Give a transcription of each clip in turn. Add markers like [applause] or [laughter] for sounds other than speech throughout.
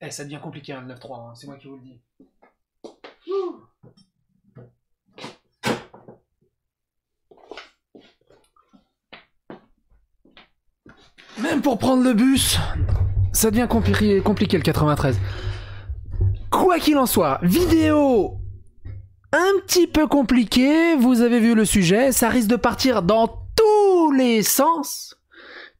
Eh, ça devient compliqué, hein, le 9-3, hein, c'est moi qui vous le dis. Même pour prendre le bus, ça devient compliqué le 93. Quoi qu'il en soit, vidéo un petit peu compliquée, vous avez vu le sujet, ça risque de partir dans tous les sens.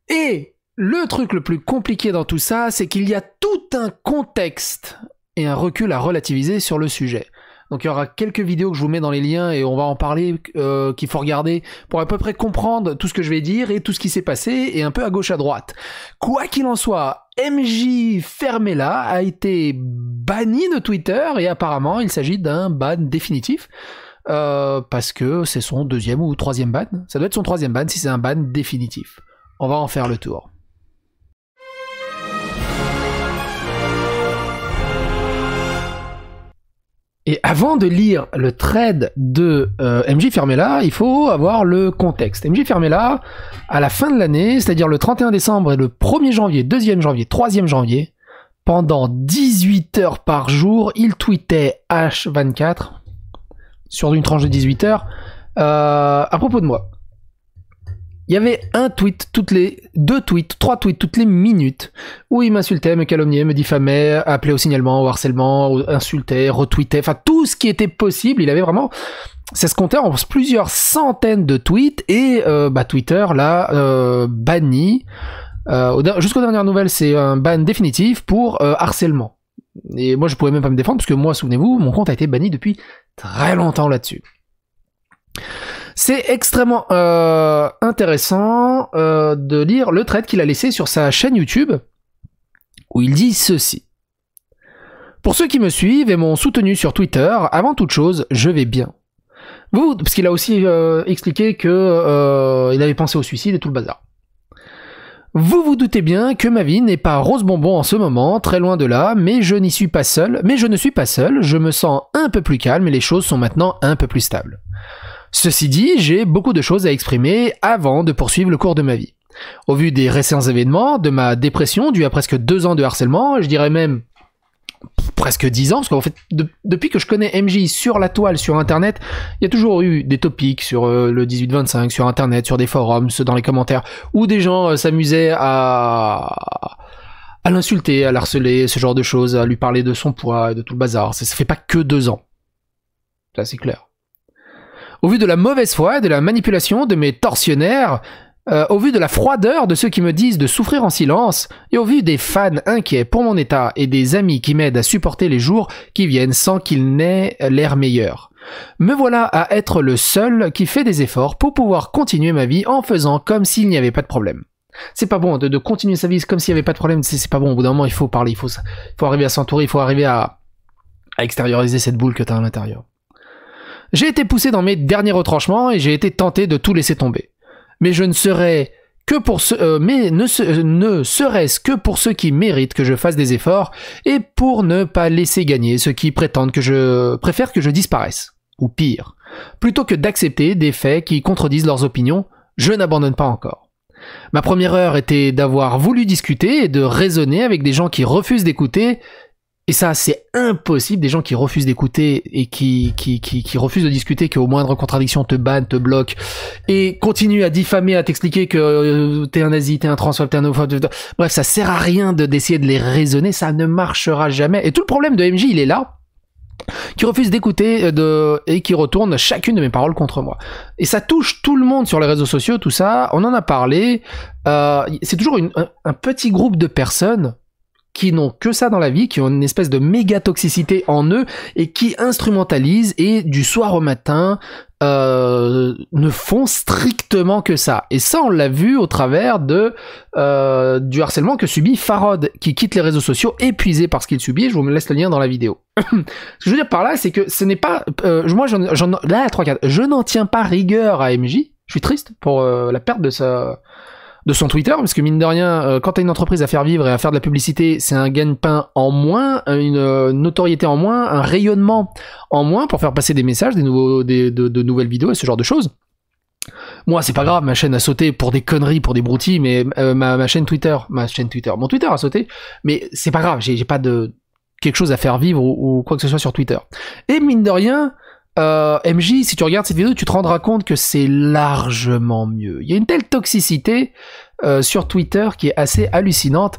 Et le truc le plus compliqué dans tout ça, c'est qu'il y a tout un contexte et un recul à relativiser sur le sujet. Donc il y aura quelques vidéos que je vous mets dans les liens et on va en parler euh, qu'il faut regarder pour à peu près comprendre tout ce que je vais dire et tout ce qui s'est passé et un peu à gauche à droite. Quoi qu'il en soit, MJ Fermella a été banni de Twitter et apparemment il s'agit d'un ban définitif. Euh, parce que c'est son deuxième ou troisième ban. Ça doit être son troisième ban si c'est un ban définitif. On va en faire le tour. Et avant de lire le trade de euh, MJ Fermela, il faut avoir le contexte. MJ Fermela, à la fin de l'année, c'est-à-dire le 31 décembre et le 1er janvier, 2e janvier, 3e janvier, pendant 18 heures par jour, il tweetait H24 sur une tranche de 18 heures euh, à propos de moi. Il y avait un tweet toutes les deux tweets, trois tweets toutes les minutes où il m'insultait, me calomniait, me diffamait, appelait au signalement, au harcèlement, insultait, retweetait, enfin tout ce qui était possible. Il avait vraiment c'est ce comptait en plusieurs centaines de tweets et euh, bah, Twitter l'a euh, banni. Euh, jusqu'aux dernières nouvelles, c'est un ban définitif pour harcèlement. Et moi, je pouvais même pas me défendre parce que moi, souvenez-vous, mon compte a été banni depuis très longtemps là-dessus. C'est extrêmement euh, intéressant euh, de lire le trait qu'il a laissé sur sa chaîne YouTube où il dit ceci. Pour ceux qui me suivent et m'ont soutenu sur Twitter, avant toute chose, je vais bien. Vous, parce qu'il a aussi euh, expliqué qu'il avait pensé au suicide et tout le bazar. Vous vous doutez bien que ma vie n'est pas rose bonbon en ce moment, très loin de là, mais je n'y suis pas seul, mais je ne suis pas seul, je me sens un peu plus calme et les choses sont maintenant un peu plus stables. Ceci dit, j'ai beaucoup de choses à exprimer avant de poursuivre le cours de ma vie. Au vu des récents événements, de ma dépression due à presque deux ans de harcèlement, je dirais même presque dix ans, parce qu'en fait, depuis que je connais MJ sur la toile, sur Internet, il y a toujours eu des topics sur euh, le 18-25, sur Internet, sur des forums, dans les commentaires, où des gens euh, s'amusaient à à l'insulter, à l'harceler, ce genre de choses, à lui parler de son poids, de tout le bazar. Ça, ça fait pas que deux ans. Ça, c'est clair au vu de la mauvaise foi et de la manipulation de mes tortionnaires, euh, au vu de la froideur de ceux qui me disent de souffrir en silence, et au vu des fans inquiets pour mon état et des amis qui m'aident à supporter les jours qui viennent sans qu'il n'ait l'air meilleur. Me voilà à être le seul qui fait des efforts pour pouvoir continuer ma vie en faisant comme s'il n'y avait pas de problème. C'est pas bon de, continuer sa vie comme s'il n'y avait pas de problème, c'est pas bon, au bout d'un moment il faut parler, il faut, faut arriver à s'entourer, il faut arriver à, à extérioriser cette boule que as à l'intérieur. J'ai été poussé dans mes derniers retranchements et j'ai été tenté de tout laisser tomber. Mais je ne serais que pour ce, euh, mais ne, euh, ne serait-ce que pour ceux qui méritent que je fasse des efforts et pour ne pas laisser gagner ceux qui prétendent que je préfère que je disparaisse. Ou pire. Plutôt que d'accepter des faits qui contredisent leurs opinions, je n'abandonne pas encore. Ma première heure était d'avoir voulu discuter et de raisonner avec des gens qui refusent d'écouter et ça, c'est impossible. Des gens qui refusent d'écouter et qui, qui, qui, refusent de discuter, qui au moindre contradiction te bannent, te bloquent et continuent à diffamer, à t'expliquer que euh, t'es un nazi, t'es un transphobe, t'es un homophobe. Bref, ça sert à rien d'essayer de, les raisonner. Ça ne marchera jamais. Et tout le problème de MJ, il est là qui refuse d'écouter euh, de, et qui retourne chacune de mes paroles contre moi. Et ça touche tout le monde sur les réseaux sociaux, tout ça, on en a parlé. Euh, c'est toujours un, petit groupe de personnes qui n'ont que ça dans la vie, qui ont une espèce de méga toxicité en eux et qui instrumentalisent et du soir au matin euh, ne font strictement que ça. Et ça, on l'a vu au travers de euh, du harcèlement que subit Farod, qui quitte les réseaux sociaux épuisé par ce qu'il subit. Je vous laisse le lien dans la vidéo. [clears throat] ce que je veux dire par là, c'est que ce n'est pas... Euh, moi, j'en, là, 3, 4, je n'en tiens pas rigueur à MJ. Je suis triste pour la perte de sa de son Twitter, parce que mine de rien, euh, quand tu as une entreprise à faire vivre et à faire de la publicité, c'est un gain de pain en moins, une euh, notoriété en moins, un rayonnement en moins pour faire passer des messages, des nouveaux, de, nouvelles vidéos et ce genre de choses. Moi, c'est pas grave, ma chaîne a sauté pour des conneries, pour des broutilles, mais euh, ma, chaîne Twitter, ma chaîne Twitter, mon Twitter a sauté, mais c'est pas grave, j'ai pas de quelque chose à faire vivre ou, ou, quoi que ce soit sur Twitter. Et mine de rien, euh, MJ, si tu regardes cette vidéo, tu te rendras compte que c'est largement mieux. Il y a une telle toxicité euh, sur Twitter qui est assez hallucinante.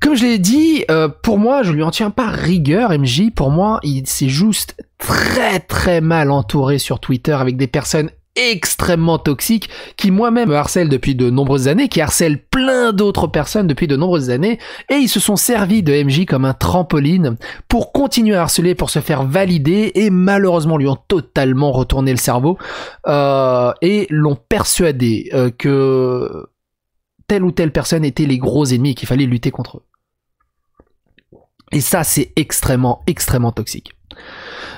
Comme je l'ai dit, euh, pour moi, je lui en tiens pas rigueur, MJ. Pour moi, il s'est juste très très mal entouré sur Twitter avec des personnes extrêmement toxique qui moi-même harcèle depuis de nombreuses années, qui harcèle plein d'autres personnes depuis de nombreuses années et ils se sont servis de MJ comme un trampoline pour continuer à harceler, pour se faire valider et malheureusement lui ont totalement retourné le cerveau euh, et l'ont persuadé euh, que telle ou telle personne était les gros ennemis et qu'il fallait lutter contre eux. Et ça c'est extrêmement extrêmement toxique.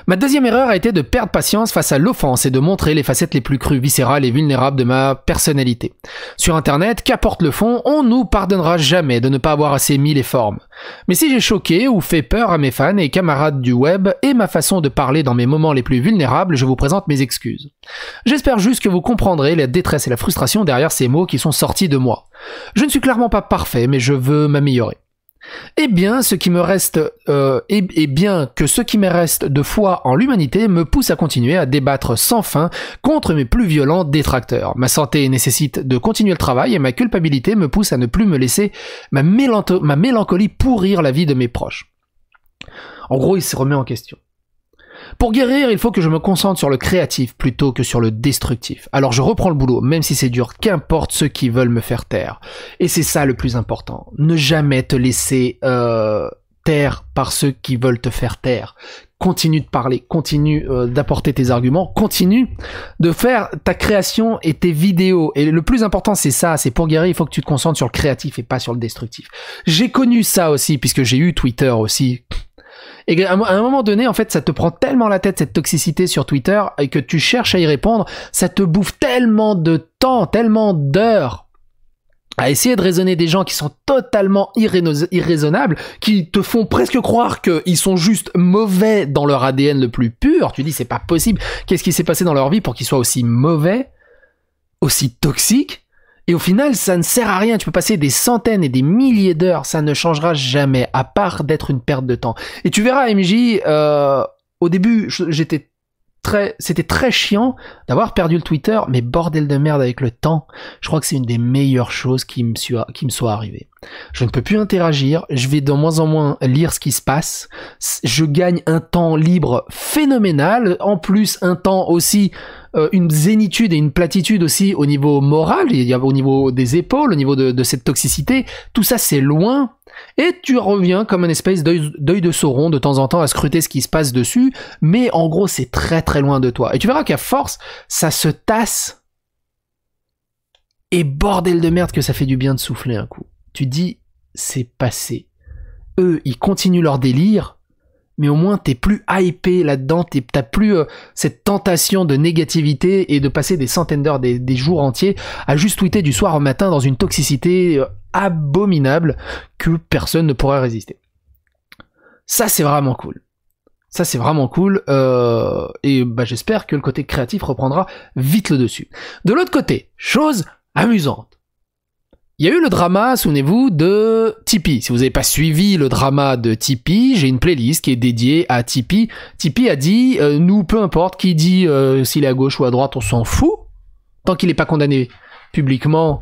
Ma deuxième erreur a été de perdre patience face à l'offense et de montrer les facettes les plus crues, viscérales et vulnérables de ma personnalité. Sur internet, qu'apporte le fond, on nous pardonnera jamais de ne pas avoir assez mis les formes. Mais si j'ai choqué ou fait peur à mes fans et camarades du web et ma façon de parler dans mes moments les plus vulnérables, je vous présente mes excuses. J'espère juste que vous comprendrez la détresse et la frustration derrière ces mots qui sont sortis de moi. Je ne suis clairement pas parfait, mais je veux m'améliorer. Eh bien, ce qui me reste, euh, et, bien que ce qui me reste de foi en l'humanité me pousse à continuer à débattre sans fin contre mes plus violents détracteurs. Ma santé nécessite de continuer le travail et ma culpabilité me pousse à ne plus me laisser ma, ma mélancolie pourrir la vie de mes proches. En gros, il se remet en question. Pour guérir, il faut que je me concentre sur le créatif plutôt que sur le destructif. Alors je reprends le boulot, même si c'est dur, qu'importe ceux qui veulent me faire taire. Et c'est ça le plus important. Ne jamais te laisser euh, taire par ceux qui veulent te faire taire. Continue de parler, continue euh, d'apporter tes arguments, continue de faire ta création et tes vidéos. Et le plus important, c'est ça, c'est pour guérir, il faut que tu te concentres sur le créatif et pas sur le destructif. J'ai connu ça aussi, puisque j'ai eu Twitter aussi, et à un moment donné, en fait, ça te prend tellement la tête cette toxicité sur Twitter et que tu cherches à y répondre, ça te bouffe tellement de temps, tellement d'heures à essayer de raisonner des gens qui sont totalement irraisonnables, qui te font presque croire qu'ils sont juste mauvais dans leur ADN le plus pur. Tu dis, c'est pas possible. Qu'est-ce qui s'est passé dans leur vie pour qu'ils soient aussi mauvais, aussi toxiques et au final, ça ne sert à rien. Tu peux passer des centaines et des milliers d'heures, ça ne changera jamais, à part d'être une perte de temps. Et tu verras, MJ, euh, au début, j'étais c'était très chiant d'avoir perdu le Twitter, mais bordel de merde avec le temps, je crois que c'est une des meilleures choses qui me, qui soit arrivée. Je ne peux plus interagir, je vais de moins en moins lire ce qui se passe, je gagne un temps libre phénoménal, en plus un temps aussi, euh, une zénitude et une platitude aussi au niveau moral, il y au niveau des épaules, au niveau de, de cette toxicité, tout ça c'est loin et tu reviens comme un espèce d'œil de Sauron de temps en temps à scruter ce qui se passe dessus, mais en gros c'est très très loin de toi. Et tu verras qu'à force, ça se tasse. Et bordel de merde que ça fait du bien de souffler un coup. Tu dis, c'est passé. Eux, ils continuent leur délire, mais au moins t'es plus hypé là-dedans, t'as plus euh, cette tentation de négativité et de passer des centaines d'heures, des, jours entiers à juste tweeter du soir au matin dans une toxicité euh, abominable que personne ne pourrait résister. Ça c'est vraiment cool. Ça c'est vraiment cool euh, et bah, j'espère que le côté créatif reprendra vite le dessus. De l'autre côté, chose amusante. Il y a eu le drama, souvenez-vous, de Tipeee. Si vous n'avez pas suivi le drama de Tipeee, j'ai une playlist qui est dédiée à Tipeee. Tipeee a dit, euh, nous, peu importe qui dit euh, s'il est à gauche ou à droite, on s'en fout. Tant qu'il n'est pas condamné publiquement,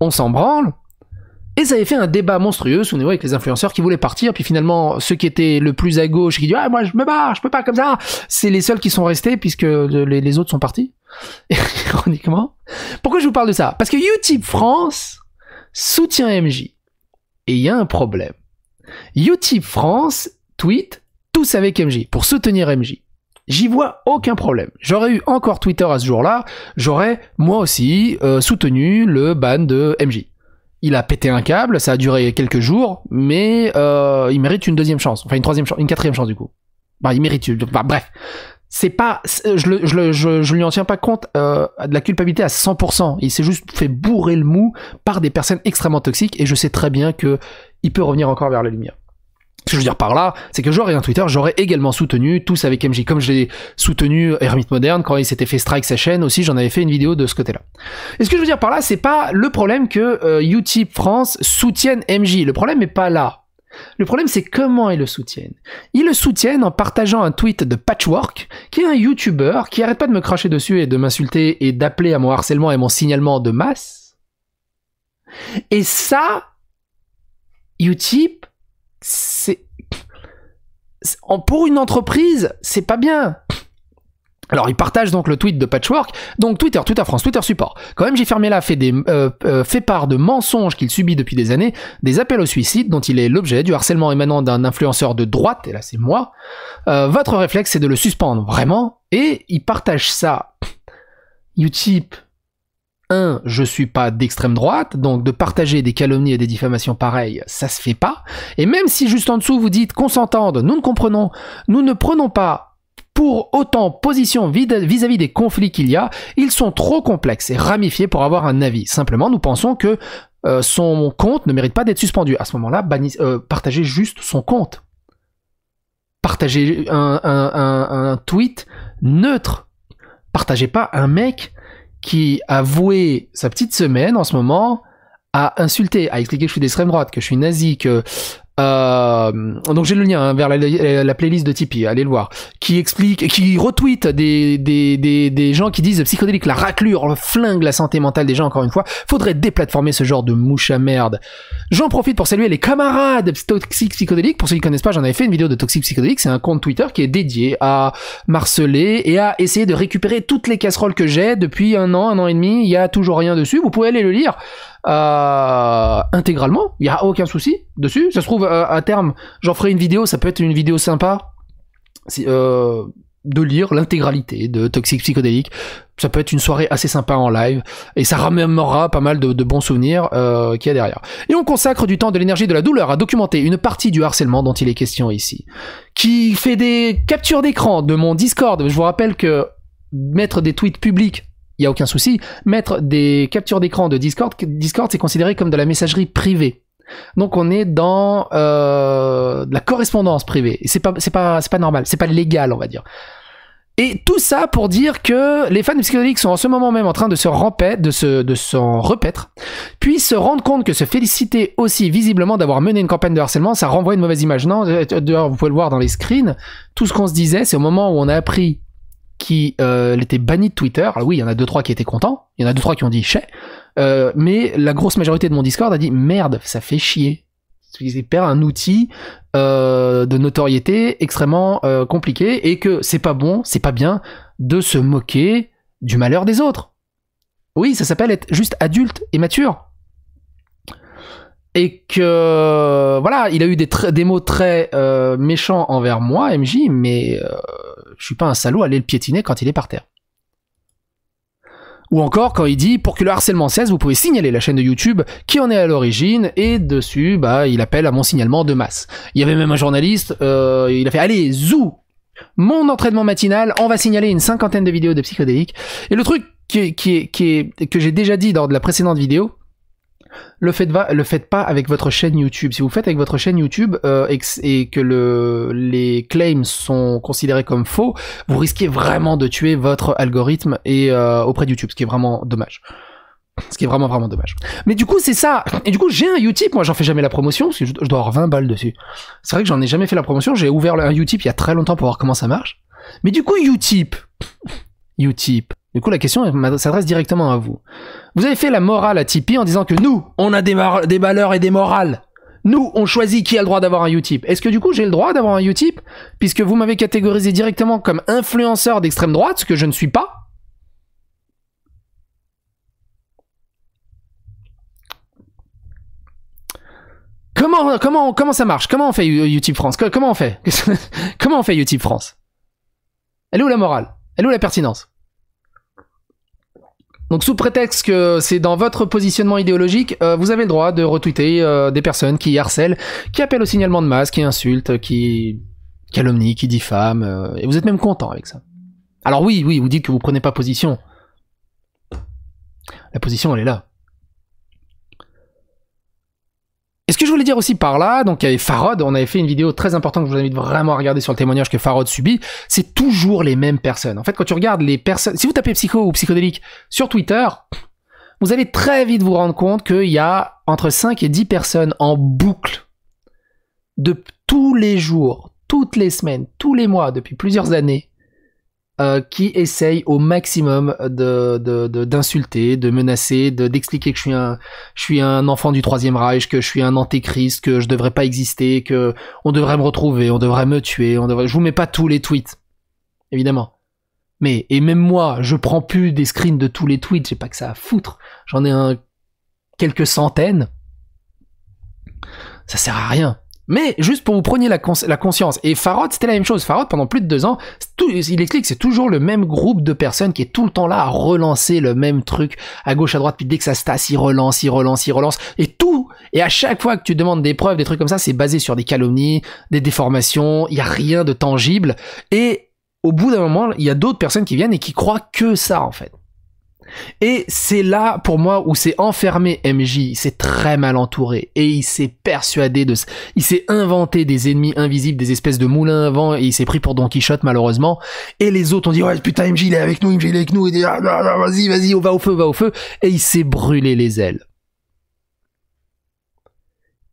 on s'en branle. Et ça avait fait un débat monstrueux, souvenez-vous, avec les influenceurs qui voulaient partir. Puis finalement, ceux qui étaient le plus à gauche, qui disaient, ah, moi, je me barre, je peux pas comme ça. C'est les seuls qui sont restés puisque les, autres sont partis. [laughs] Ironiquement. Pourquoi je vous parle de ça Parce que YouTube France Soutien MJ. Et il y a un problème. Utip France tweet tous avec MJ pour soutenir MJ. J'y vois aucun problème. J'aurais eu encore Twitter à ce jour-là, j'aurais moi aussi euh, soutenu le ban de MJ. Il a pété un câble, ça a duré quelques jours, mais euh, il mérite une deuxième chance, enfin une troisième chance, une quatrième chance du coup. Bah, il mérite, bah, bref, c'est pas euh, je, le, je, je, je, lui en tiens pas compte euh, de la culpabilité à 100% il s'est juste fait bourrer le mou par des personnes extrêmement toxiques et je sais très bien que il peut revenir encore vers la lumière ce que je veux dire par là, c'est que j'aurais un Twitter, j'aurais également soutenu tous avec MJ, comme j'ai soutenu Hermite Moderne quand il s'était fait strike sa chaîne aussi, j'en avais fait une vidéo de ce côté-là. Et ce que je veux dire par là, c'est pas le problème que YouTube euh, France soutienne MJ. Le problème n'est pas là. Le problème, c'est comment ils le soutiennent. Ils le soutiennent en partageant un tweet de Patchwork, qui est un YouTuber qui arrête pas de me cracher dessus et de m'insulter et d'appeler à mon harcèlement et mon signalement de masse. Et ça, Utip, c'est. Pour une entreprise, c'est pas bien. Alors il partage donc le tweet de Patchwork, donc Twitter, Twitter France, Twitter Support. Quand même, là, fait, des, euh, euh, fait part de mensonges qu'il subit depuis des années, des appels au suicide dont il est l'objet, du harcèlement émanant d'un influenceur de droite, et là c'est moi. Euh, votre réflexe c'est de le suspendre, vraiment, et il partage ça. Utip, 1. Je suis pas d'extrême droite, donc de partager des calomnies et des diffamations pareilles, ça se fait pas. Et même si juste en dessous vous dites qu'on s'entende, nous ne comprenons, nous ne prenons pas pour autant, position vis-à-vis des conflits qu'il y a, ils sont trop complexes et ramifiés pour avoir un avis. Simplement, nous pensons que euh, son compte ne mérite pas d'être suspendu. À ce moment-là, euh, partagez juste son compte. Partagez un, un, tweet neutre. Partagez pas un mec qui a voué sa petite semaine en ce moment à insulter, à expliquer que je suis d'extrême droite, que je suis nazi, que euh, donc j'ai le lien hein, vers la, playlist de Tipeee, allez le voir, qui explique, qui retweet des, des, des, gens qui disent psychodélique, la raclure, le flingue la santé mentale des gens, encore une fois, faudrait déplatformer ce genre de mouche à merde. J'en profite pour saluer les camarades toxiques Psychodélique, pour ceux qui ne connaissent pas, j'en avais fait une vidéo de Toxic Psychodélique, c'est un compte Twitter qui est dédié à marceler et à essayer de récupérer toutes les casseroles que j'ai depuis un an, un an et demi, il y a toujours rien dessus, vous pouvez aller le lire. Euh, intégralement. Il n'y a aucun souci dessus. Ça se trouve, euh, à terme, j'en ferai une vidéo. Ça peut être une vidéo sympa euh, de lire l'intégralité de Toxic Psychodélique. Ça peut être une soirée assez sympa en live. Et ça ramènera pas mal de, bons souvenirs qu'il y a derrière. Et on consacre du temps, de l'énergie, de la douleur à documenter une partie du harcèlement dont il est question ici. Qui fait des captures d'écran de mon Discord. Je vous rappelle que mettre des tweets publics il n'y a aucun souci. Mettre des captures d'écran de Discord, Discord c'est considéré comme de la messagerie privée. Donc on est dans euh, de la correspondance privée. C'est pas, c'est pas, pas normal, c'est pas légal, on va dire. Et tout ça pour dire que les fans de psychédéliques sont en ce moment même en train de se de se, de s'en repaître, puis se rendre compte que se féliciter aussi visiblement d'avoir mené une campagne de harcèlement, ça renvoie une mauvaise image. Non, euh, vous pouvez le voir dans les screens. Tout ce qu'on se disait, c'est au moment où on a appris qui euh, banni de Twitter. Alors oui, il y en a deux trois qui étaient contents, il y en a deux trois qui ont dit chais, euh, mais la grosse majorité de mon Discord a dit merde, ça fait chier. Ils perdent un outil euh, de notoriété extrêmement euh, compliqué et que c'est pas bon, c'est pas bien de se moquer du malheur des autres. Oui, ça s'appelle être juste adulte et mature. Et que voilà, il a eu des, des mots très méchants envers moi, MJ, mais je suis pas un salaud, aller le piétiner quand il est par terre. Ou encore quand il dit pour que le harcèlement cesse, vous pouvez signaler la chaîne de YouTube qui en est à l'origine et dessus, bah, il appelle à mon signalement de masse. Il y avait même un journaliste, euh, il a fait allez zou, mon entraînement matinal, on va signaler une cinquantaine de vidéos de psychodéliques. Et le truc qui, est, que j'ai déjà dit dans de la précédente vidéo, le faites, le faites pas avec votre chaîne YouTube. Si vous faites avec votre chaîne YouTube euh, et, que les claims sont considérés comme faux, vous risquez vraiment de tuer votre algorithme et euh, auprès de YouTube, ce qui est vraiment dommage. Ce qui est vraiment vraiment dommage. Mais du coup, c'est ça. Et du coup, j'ai un Utip. Moi, j'en fais jamais la promotion parce que je dois avoir 20 balles dessus. C'est vrai que j'en ai jamais fait la promotion. J'ai ouvert un Utip il y a très longtemps pour voir comment ça marche. Mais du coup, Utip. Utip. Du coup, la question s'adresse directement à vous. Vous avez fait la morale à Tipeee en disant que nous, on a des, valeurs et des morales. Nous, on choisit qui a le droit d'avoir un Utip. Est-ce que du coup, j'ai le droit d'avoir un Utip puisque vous m'avez catégorisé directement comme influenceur d'extrême droite, ce que je ne suis pas Comment, comment, comment ça marche Comment on fait Utip France Comment fait [laughs] Comment on fait Utip France Elle est où la morale Elle est où la pertinence donc sous prétexte que c'est dans votre positionnement idéologique, euh, vous avez le droit de retweeter euh, des personnes qui harcèlent, qui appellent au signalement de masse, qui insultent, qui calomnient, qui diffament, euh, et vous êtes même content avec ça. Alors oui, oui, vous dites que vous prenez pas position. La position, elle est là. Et ce que je voulais dire aussi par là, donc il avait Farod, on avait fait une vidéo très importante que je vous invite vraiment à regarder sur le témoignage que Farod subit, c'est toujours les mêmes personnes. En fait, quand tu regardes les personnes, si vous tapez psycho ou psychodélique sur Twitter, vous allez très vite vous rendre compte qu'il y a entre 5 et 10 personnes en boucle de tous les jours, toutes les semaines, tous les mois, depuis plusieurs années, euh, qui essaye au maximum de, d'insulter, de, menacer, de, d'expliquer que je suis un, je suis un enfant du Troisième Reich, que je suis un antéchrist, que je devrais pas exister, que on devrait me retrouver, on devrait me tuer, on devrait. Je vous mets pas tous les tweets, évidemment. Mais et même moi, je prends plus des screens de tous les tweets. J'ai pas que ça à foutre. J'en ai un quelques centaines. Ça sert à rien. Mais juste pour vous preniez la, conscience. Et Farod, c'était la même chose. Farod, pendant plus de deux ans, il explique que c'est toujours le même groupe de personnes qui est tout le temps là à relancer le même truc à gauche, à droite. Puis dès que ça se tasse, il relance, il relance, il relance. Et tout. Et à chaque fois que tu demandes des preuves, des trucs comme ça, c'est basé sur des calomnies, des déformations. Il n'y a rien de tangible. Et au bout d'un moment, il y a d'autres personnes qui viennent et qui croient que ça, en fait. Et c'est là, pour moi, où s'est enfermé MJ. Il s'est très mal entouré. Et il s'est persuadé de... Il s'est inventé des ennemis invisibles, des espèces de moulins à vent. Et il s'est pris pour Don Quichotte, malheureusement. Et les autres ont dit, ouais, putain, MJ, il est avec nous, MJ, il est avec nous. Et dit, ah, ah, ah, vas-y, vas-y, on va au feu, va au feu. Et il s'est brûlé les ailes.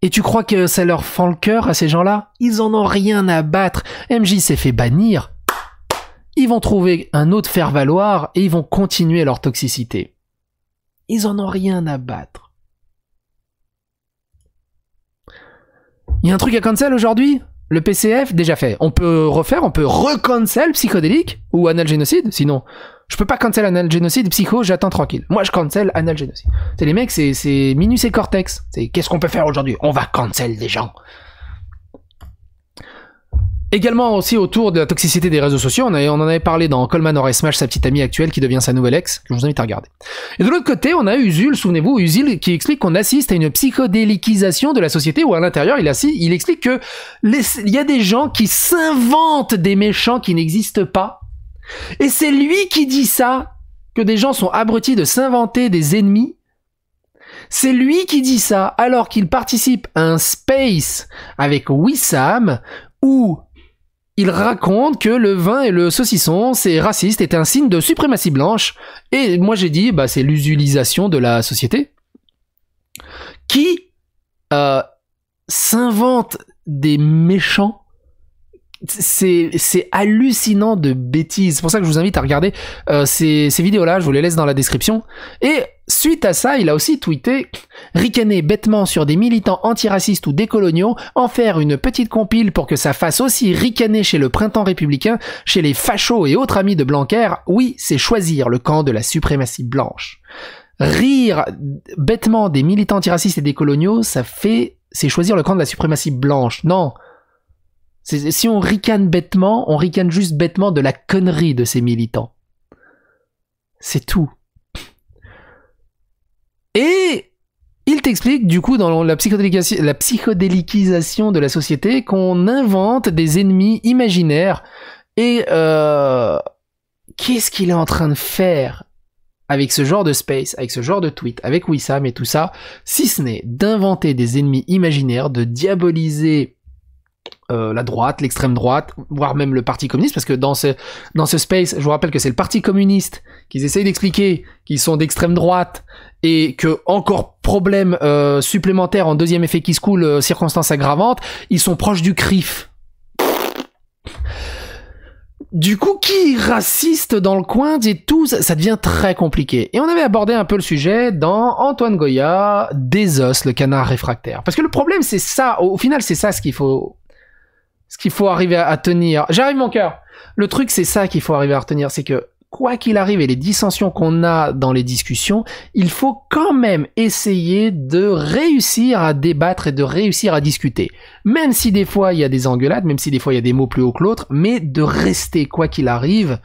Et tu crois que ça leur fend le cœur à ces gens-là Ils en ont rien à battre. MJ s'est fait bannir ils vont trouver un autre faire-valoir et ils vont continuer leur toxicité. Ils en ont rien à battre. Il y a un truc à cancel aujourd'hui Le PCF, déjà fait. On peut refaire, on peut recancel psychodélique ou analgénocide. sinon. Je peux pas cancel analgénocide, psycho, j'attends tranquille. Moi, je cancel analgénocide. C'est les mecs, c'est Minus et Cortex. C'est qu'est-ce qu'on peut faire aujourd'hui On va cancel des gens. Également aussi autour de la toxicité des réseaux sociaux, on, on en avait parlé dans Coleman Aurait Smash, sa petite amie actuelle qui devient sa nouvelle ex, que je vous invite à regarder. Et de l'autre côté, on a Usul, souvenez-vous, Usul qui explique qu'on assiste à une psychodéliquisation de la société où à l'intérieur, il, il explique que il y a des gens qui s'inventent des méchants qui n'existent pas. Et c'est lui qui dit ça, que des gens sont abrutis de s'inventer des ennemis c'est lui qui dit ça alors qu'il participe à un space avec Wissam où il raconte que le vin et le saucisson, c'est raciste, est un signe de suprématie blanche. Et moi j'ai dit, bah, c'est l'usulisation de la société qui euh, s'invente des méchants. C'est hallucinant de bêtises. C'est pour ça que je vous invite à regarder euh, ces, ces vidéos-là. Je vous les laisse dans la description. Et Suite à ça, il a aussi tweeté ricaner bêtement sur des militants antiracistes ou décoloniaux, en faire une petite compile pour que ça fasse aussi ricaner chez le printemps républicain, chez les fachos et autres amis de Blanquer, oui, c'est choisir le camp de la suprématie blanche. Rire bêtement des militants antiracistes et décoloniaux, ça fait c'est choisir le camp de la suprématie blanche. Non. Si on ricane bêtement, on ricane juste bêtement de la connerie de ces militants. C'est tout. Et il t'explique du coup dans la, la psychodéliquisation de la société qu'on invente des ennemis imaginaires et euh, qu'est-ce qu'il est en train de faire avec ce genre de space, avec ce genre de tweet, avec Wissam et tout ça, si ce n'est d'inventer des ennemis imaginaires, de diaboliser euh, la droite, l'extrême droite, voire même le Parti communiste, parce que dans ce, dans ce space, je vous rappelle que c'est le Parti communiste qu'ils essayent d'expliquer qu'ils sont d'extrême droite et que encore problème euh, supplémentaire en deuxième effet qui se coule, circonstances euh, circonstance aggravante, ils sont proches du CRIF. Du coup, qui raciste dans le coin dit tous, ça devient très compliqué. Et on avait abordé un peu le sujet dans Antoine Goya, Désos, le canard réfractaire. Parce que le problème, c'est ça, au final, c'est ça ce qu'il faut ce qu'il faut arriver à, tenir. J'arrive mon cœur. Le truc, c'est ça qu'il faut arriver à retenir, c'est que quoi qu'il arrive et les dissensions qu'on a dans les discussions, il faut quand même essayer de réussir à débattre et de réussir à discuter. Même si des fois il y a des engueulades, même si des fois il y a des mots plus hauts que l'autre, mais de rester, quoi qu'il arrive,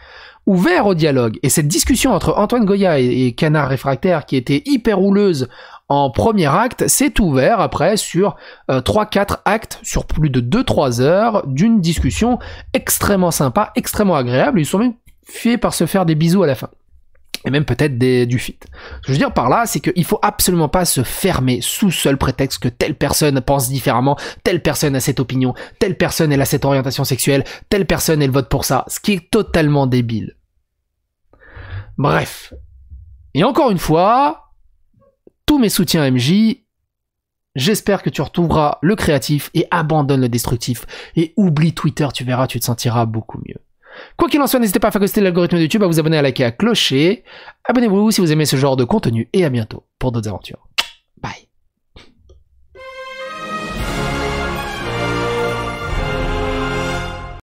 ouvert au dialogue. Et cette discussion entre Antoine Goya et, Canard Réfractaire, qui était hyper houleuse en premier acte, c'est ouvert après sur 3-4 euh, actes sur plus de 2-3 heures d'une discussion extrêmement sympa, extrêmement agréable. Ils sont même faits par se faire des bisous à la fin et même peut-être des, du fit. Ce que je veux dire par là, c'est qu'il faut absolument pas se fermer sous seul prétexte que telle personne pense différemment, telle personne a cette opinion, telle personne elle a cette orientation sexuelle, telle personne elle vote pour ça, ce qui est totalement débile. Bref. Et encore une fois, tous mes soutiens MJ. J'espère que tu retrouveras le créatif et abandonne le destructif. Et oublie Twitter, tu verras, tu te sentiras beaucoup mieux. Quoi qu'il en soit, n'hésitez pas à faire coster l'algorithme de YouTube, à vous abonner, à liker, à clocher. Abonnez-vous si vous aimez ce genre de contenu et à bientôt pour d'autres aventures.